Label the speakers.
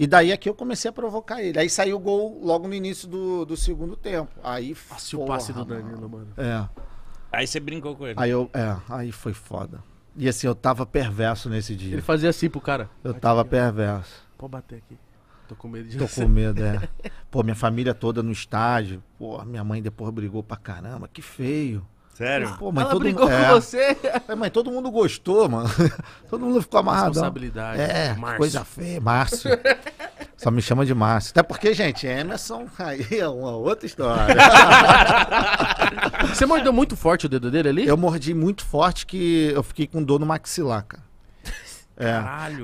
Speaker 1: E daí é que eu comecei a provocar ele. Aí saiu o gol logo no início do, do segundo tempo. Aí Nossa, ah, o passe do Danilo, mano. É. Aí você brincou com ele. Aí eu, é, aí foi foda. E assim, eu tava perverso nesse dia. Ele fazia assim pro cara. Eu Bate tava aqui, perverso.
Speaker 2: Pode bater aqui. Tô com medo de Tô com medo, é.
Speaker 1: Pô, minha família toda no estádio. Pô, minha mãe depois brigou pra caramba. Que feio. Sério? Pô, mas Ela todo brigou mundo, com é. você? É, mas todo mundo gostou, mano. Todo mundo ficou amarrado Responsabilidade. É, Márcio. coisa feia, Márcio. Só me chama de Márcio. Até
Speaker 3: porque, gente, Emerson aí é uma outra história.
Speaker 1: Você mordeu muito forte o dedo dele ali? Eu mordi muito forte que eu fiquei com dor no maxilar, cara. É. Caralho.